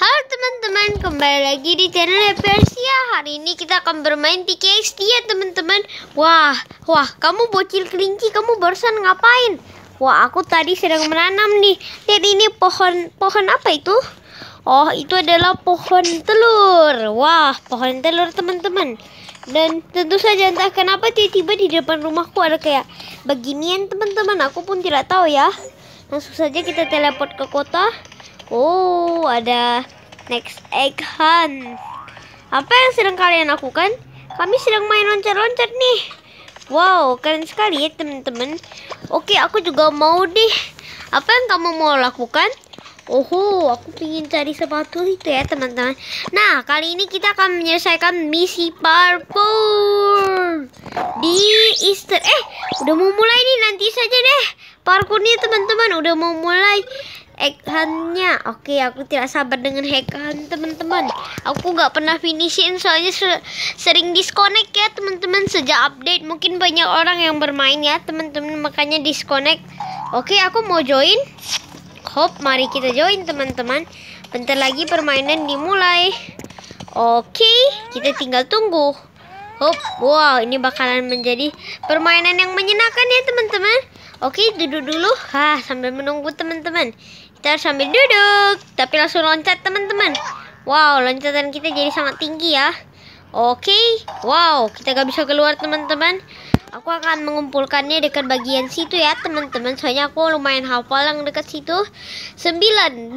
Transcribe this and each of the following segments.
Halo teman-teman, kembali lagi di channel Persia. Hari ini kita akan bermain PKXD ya teman-teman. Wah, wah, kamu bocil kelinci, kamu barusan ngapain? Wah, aku tadi sedang menanam nih. Lihat ini pohon, pohon apa itu? Oh, itu adalah pohon telur. Wah, pohon telur teman-teman. Dan tentu saja entah kenapa tiba-tiba di depan rumahku ada kayak beginian teman-teman. Aku pun tidak tahu ya. Langsung saja kita teleport ke kota Oh, ada next egg hunt. Apa yang sedang kalian lakukan? Kami sedang main loncat-loncat nih. Wow, keren sekali ya teman-teman. Oke, aku juga mau deh. Apa yang kamu mau lakukan? Oh, aku ingin cari sepatu itu ya teman-teman. Nah, kali ini kita akan menyelesaikan misi parkour di Easter. Eh, udah mau mulai nih nanti saja deh parkurnya teman-teman. Udah mau mulai egg Oke aku tidak sabar dengan hekan teman-teman Aku nggak pernah finishin soalnya sering disconnect ya teman-teman Sejak update mungkin banyak orang yang bermain ya teman-teman Makanya disconnect Oke aku mau join Hop mari kita join teman-teman Bentar lagi permainan dimulai Oke kita tinggal tunggu Hop, wow, ini bakalan menjadi permainan yang menyenangkan ya teman-teman. Oke, duduk dulu. Hah, sambil menunggu teman-teman. Kita harus sambil duduk, tapi langsung loncat teman-teman. Wow, loncatan kita jadi sangat tinggi ya. Oke, okay. wow, kita gak bisa keluar teman-teman. Aku akan mengumpulkannya dekat bagian situ ya teman-teman. Soalnya aku lumayan hafal yang dekat situ. 9,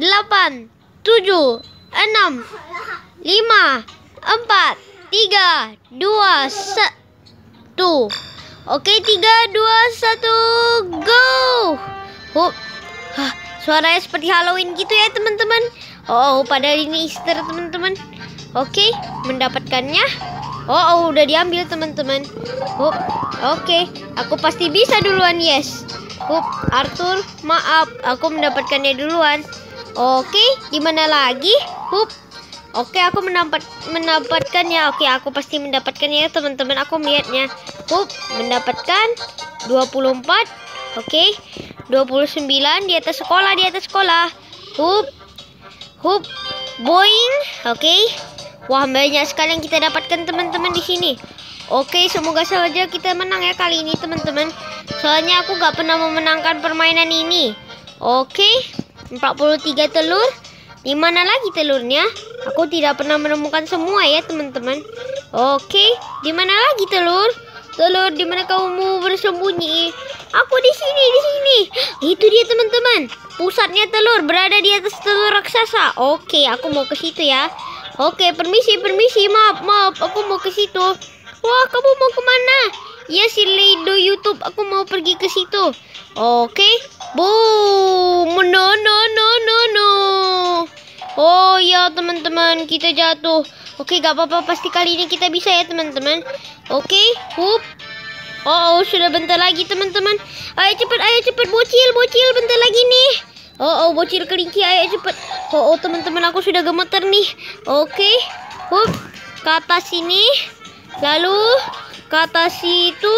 8, 7, 6, 5, 4, 3, 2, 1. Oke, okay, 3 2 1 go! Hup. Hah, Suaranya seperti Halloween gitu ya teman-teman. Oh, pada ini Easter teman-teman. Oke, mendapatkannya. Oh, oh udah diambil teman-teman. Hup, oh, oke. Okay. Aku pasti bisa duluan, yes. Hup, oh, Arthur, maaf, aku mendapatkannya duluan. Oke, okay, di lagi? Hup. Oke, aku mendapat mendapatkannya. Oke, aku pasti mendapatkannya ya, teman-teman. Aku melihatnya. Hup, mendapatkan 24. Oke. 29 di atas sekolah di atas sekolah hup hup boing oke okay. wah banyak sekali yang kita dapatkan teman-teman di sini oke okay, semoga saja kita menang ya kali ini teman-teman soalnya aku gak pernah memenangkan permainan ini oke okay. 43 telur di mana lagi telurnya? Aku tidak pernah menemukan semua ya teman-teman. Oke, di mana lagi telur? Telur di mana kamu bersembunyi? Aku di sini, di sini. Itu dia teman-teman. Pusatnya telur berada di atas telur raksasa. Oke, aku mau ke situ ya. Oke, permisi, permisi. Maaf, maaf. Aku mau ke situ. Wah, kamu mau kemana? Ya, si Lido YouTube. Aku mau pergi ke situ. Oke. Boom. No, no, no, no, no. Oh ya teman-teman kita jatuh Oke gak apa-apa pasti kali ini kita bisa ya teman-teman Oke Hup Oh, oh sudah bentar lagi teman-teman. Ayo cepat, ayo cepat bocil, bocil bentar lagi nih. Oh, oh bocil kelinci, ayo cepat. Oh, oh teman-teman aku sudah gemeter nih. Oke. Okay. Hup, ke atas sini. Lalu ke atas situ.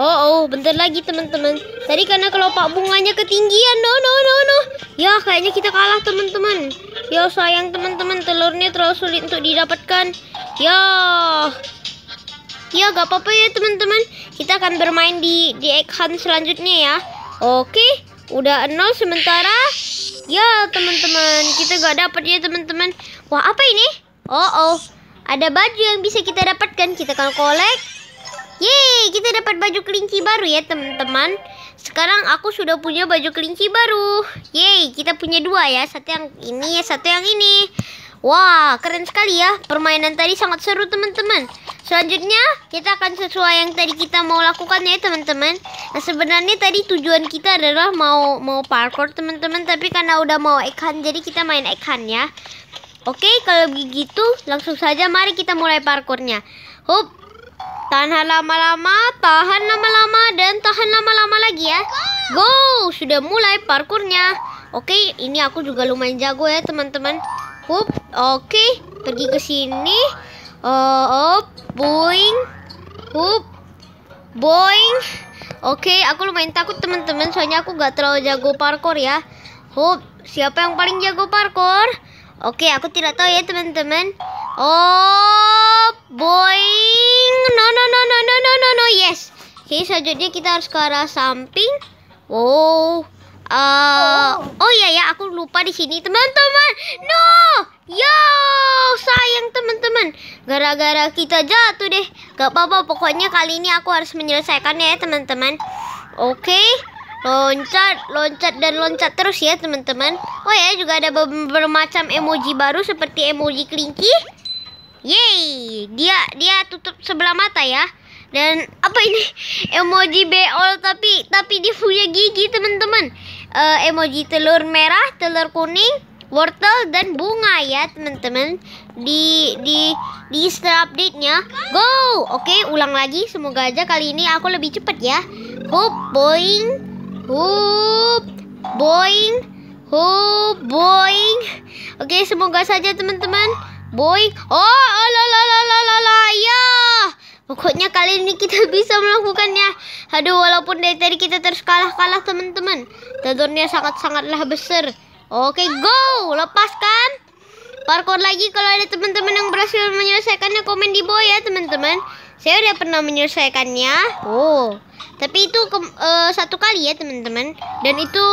Oh, oh bentar lagi teman-teman. Tadi karena kelopak bunganya ketinggian. No, no, no, no. Ya, kayaknya kita kalah teman-teman. Ya sayang teman-teman, telurnya terlalu sulit untuk didapatkan. Ya ya gak apa-apa ya teman-teman kita akan bermain di di egg hunt selanjutnya ya oke udah nol sementara ya teman-teman kita gak dapat ya teman-teman wah apa ini oh oh ada baju yang bisa kita dapatkan kita akan kolek Yeay, kita dapat baju kelinci baru ya teman-teman Sekarang aku sudah punya baju kelinci baru Yeay, kita punya dua ya Satu yang ini, satu yang ini Wah, keren sekali ya. Permainan tadi sangat seru, teman-teman. Selanjutnya, kita akan sesuai yang tadi kita mau lakukan ya, teman-teman. Nah, sebenarnya tadi tujuan kita adalah mau mau parkour, teman-teman. Tapi karena udah mau ikan, jadi kita main ikan ya. Oke, kalau begitu langsung saja mari kita mulai parkurnya. Hup. Tahan lama-lama, tahan lama-lama dan tahan lama-lama lagi ya. Go, sudah mulai parkurnya. Oke, ini aku juga lumayan jago ya, teman-teman. Hup. Oke, pergi ke sini. Oh, uh, boing, up, boing. Oke, aku lumayan takut teman-teman, soalnya aku gak terlalu jago parkour ya. Hop, siapa yang paling jago parkour? Oke, aku tidak tahu ya teman-teman. Oh, boing. No, no, no, no, no, no, no, no, yes. Oke, selanjutnya kita harus ke arah samping. Wow. Uh, oh. oh iya ya, aku lupa di sini teman-teman. No. Yo, sayang teman-teman. Gara-gara kita jatuh deh. Gak apa-apa, pokoknya kali ini aku harus menyelesaikannya ya teman-teman. Oke, loncat, loncat dan loncat terus ya teman-teman. Oh ya, juga ada bermacam emoji baru seperti emoji kelinci. Yeay, dia dia tutup sebelah mata ya. Dan apa ini? Emoji beol tapi tapi dia punya gigi teman-teman. Uh, emoji telur merah, telur kuning, wortel dan bunga ya teman-teman di di di Easter update-nya go oke okay, ulang lagi semoga aja kali ini aku lebih cepat ya hoop boing hoop boing hoop boing oke okay, semoga saja teman-teman boing oh, oh la ya pokoknya kali ini kita bisa melakukannya aduh walaupun dari tadi kita terus kalah-kalah teman-teman dadurnya sangat-sangatlah besar Oke, go. Lepaskan. Parkour lagi kalau ada teman-teman yang berhasil menyelesaikannya komen di bawah ya, teman-teman. Saya udah pernah menyelesaikannya. Oh. Tapi itu ke, uh, satu kali ya, teman-teman. Dan itu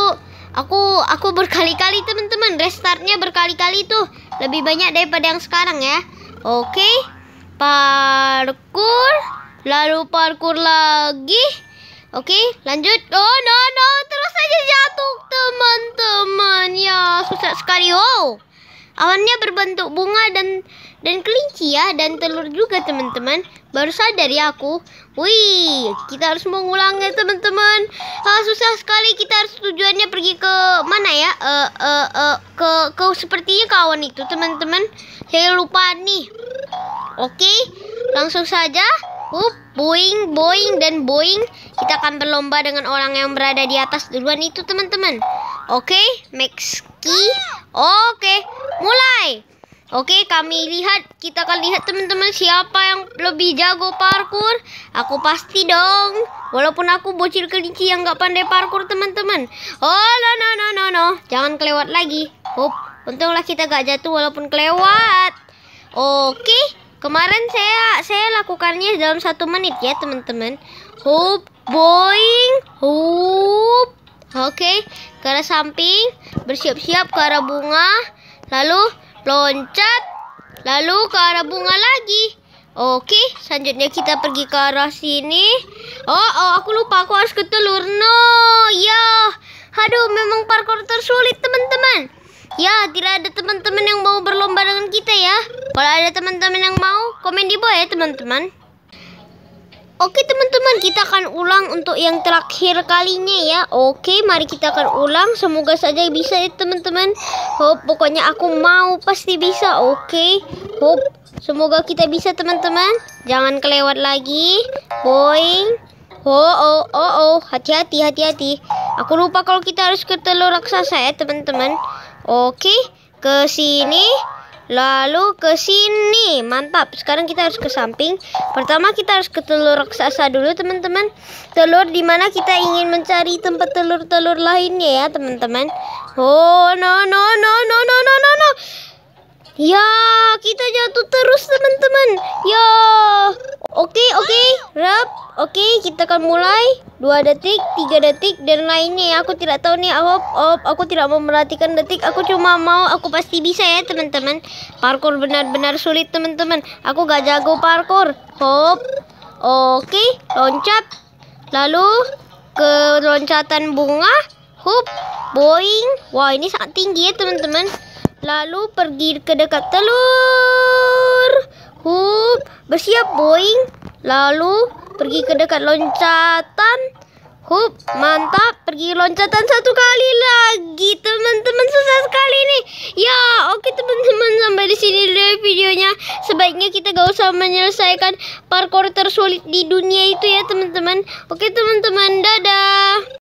aku aku berkali-kali, teman-teman. Restartnya berkali-kali tuh. Lebih banyak daripada yang sekarang ya. Oke. Parkour. Lalu parkour lagi. Oke, lanjut. Oh, no, no, teman-teman ya susah sekali wow awannya berbentuk bunga dan dan kelinci ya dan telur juga teman-teman baru sadar ya aku wih kita harus mengulangnya teman-teman ah, susah sekali kita harus tujuannya pergi ke mana ya uh, uh, uh, ke ke sepertinya kawan itu teman-teman saya lupa nih oke langsung saja Up, boing, boing, dan boing. Kita akan berlomba dengan orang yang berada di atas duluan itu, teman-teman. Oke, okay, key. Oke, mulai. Oke, kami lihat kita akan lihat teman-teman siapa yang lebih jago parkur. Aku pasti dong. Walaupun aku bocil kelinci yang nggak pandai parkur, teman-teman. Oh, no no no no no. Jangan kelewat lagi. Hop, untunglah kita gak jatuh walaupun kelewat. Oke. Kemarin saya saya lakukannya dalam satu menit ya teman-teman. Hop, boing, hop, Oke, ke arah samping, bersiap-siap ke arah bunga, lalu loncat, lalu ke arah bunga lagi. Oke, selanjutnya kita pergi ke arah sini. Oh, oh aku lupa aku harus ke telur. No, ya. Aduh, memang parkour tersulit, teman-teman. Ya, tidak ada teman-teman yang mau berlomba dengan kita ya. Kalau ada teman-teman yang mau, komen di bawah ya, teman-teman. Oke teman-teman kita akan ulang untuk yang terakhir kalinya ya Oke mari kita akan ulang semoga saja bisa ya teman-teman Hop pokoknya aku mau pasti bisa oke Hop semoga kita bisa teman-teman Jangan kelewat lagi Boing Oh oh oh oh hati-hati hati-hati Aku lupa kalau kita harus ke telur raksasa ya teman-teman Oke ke sini lalu ke sini mantap sekarang kita harus ke samping pertama kita harus ke telur raksasa dulu teman-teman telur dimana kita ingin mencari tempat telur-telur lainnya ya teman-teman oh no no no no no no no no Ya, kita jatuh terus teman-teman. Ya. Oke, oke. Okay. Rap. Oke, kita akan mulai. Dua detik, tiga detik dan lainnya. Aku tidak tahu nih. Aku op, aku tidak mau melatihkan detik. Aku cuma mau aku pasti bisa ya, teman-teman. Parkour benar-benar sulit, teman-teman. Aku gak jago parkour. Hop. Oke, loncat. Lalu ke loncatan bunga. hop Boing. Wah, ini sangat tinggi ya, teman-teman. Lalu pergi ke dekat telur. Hup, bersiap boing. Lalu pergi ke dekat loncatan. Hup, mantap. Pergi loncatan satu kali lagi, teman-teman. Susah sekali nih. Ya, oke teman-teman. Sampai di sini dulu ya videonya. Sebaiknya kita gak usah menyelesaikan parkour tersulit di dunia itu ya, teman-teman. Oke, teman-teman. Dadah.